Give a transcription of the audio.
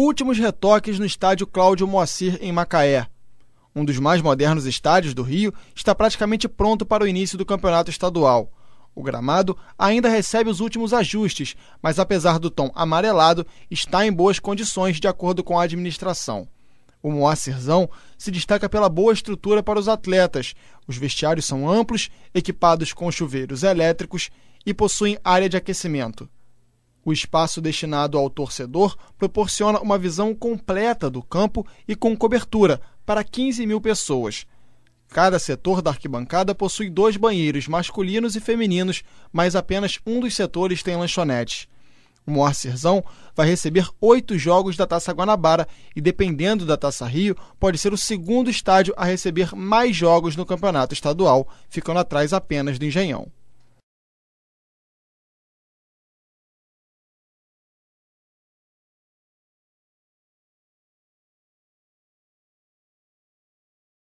últimos retoques no estádio Cláudio Moacir, em Macaé. Um dos mais modernos estádios do Rio está praticamente pronto para o início do campeonato estadual. O gramado ainda recebe os últimos ajustes, mas apesar do tom amarelado, está em boas condições de acordo com a administração. O Moacirzão se destaca pela boa estrutura para os atletas. Os vestiários são amplos, equipados com chuveiros elétricos e possuem área de aquecimento. O espaço destinado ao torcedor proporciona uma visão completa do campo e com cobertura para 15 mil pessoas. Cada setor da arquibancada possui dois banheiros masculinos e femininos, mas apenas um dos setores tem lanchonetes. O Moacirzão vai receber oito jogos da Taça Guanabara e, dependendo da Taça Rio, pode ser o segundo estádio a receber mais jogos no campeonato estadual, ficando atrás apenas do Engenhão.